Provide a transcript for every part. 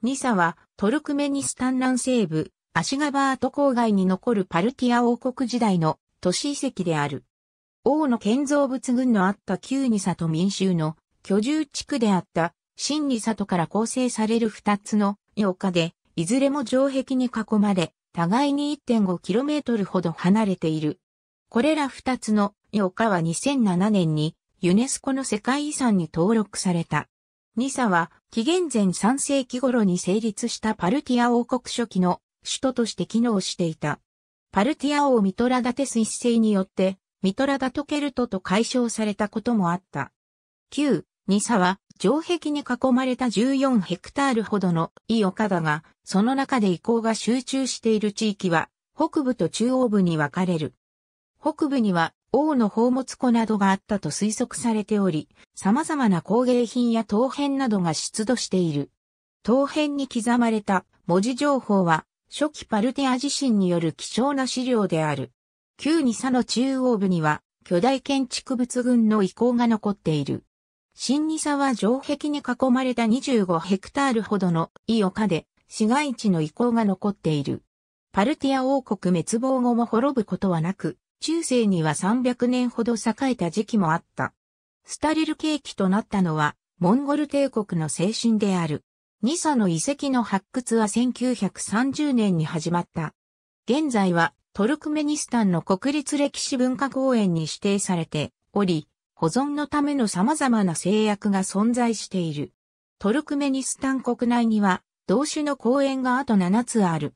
ニサはトルクメニスタン南西部、アシガバート郊外に残るパルティア王国時代の都市遺跡である。王の建造物群のあった旧ニサと民衆の居住地区であった新ニサとから構成される二つの丘で、いずれも城壁に囲まれ、互いに 1.5km ほど離れている。これら二つの丘は2007年にユネスコの世界遺産に登録された。ニサは紀元前3世紀頃に成立したパルティア王国初期の首都として機能していた。パルティア王ミトラダテス一世によってミトラダトケルトと解消されたこともあった。旧ニサは城壁に囲まれた14ヘクタールほどのいい岡だが、その中で遺構が集中している地域は北部と中央部に分かれる。北部には王の宝物庫などがあったと推測されており、様々な工芸品や陶片などが出土している。陶片に刻まれた文字情報は、初期パルテア自身による貴重な資料である。旧ニサの中央部には、巨大建築物群の遺構が残っている。新ニサは城壁に囲まれた25ヘクタールほどのい丘で、市街地の遺構が残っている。パルティア王国滅亡後も滅ぶことはなく、中世には300年ほど栄えた時期もあった。スタリル景気となったのは、モンゴル帝国の精神である。ニサの遺跡の発掘は1930年に始まった。現在はトルクメニスタンの国立歴史文化公園に指定されており、保存のための様々な制約が存在している。トルクメニスタン国内には同種の公園があと7つある。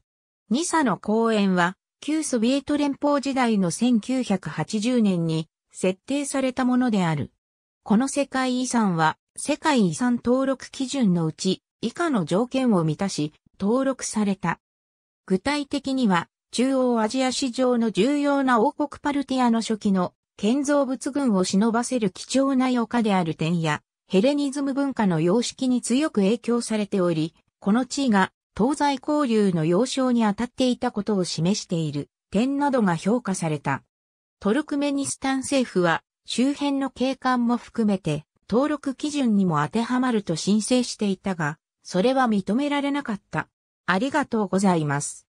ニサの公園は旧ソビエト連邦時代の1980年に設定されたものである。この世界遺産は世界遺産登録基準のうち以下の条件を満たし登録された。具体的には中央アジア市場の重要な王国パルティアの初期の建造物群を忍ばせる貴重な丘である点やヘレニズム文化の様式に強く影響されており、この地位が東西交流の要衝に当たっていたことを示している点などが評価された。トルクメニスタン政府は周辺の景観も含めて登録基準にも当てはまると申請していたが、それは認められなかった。ありがとうございます。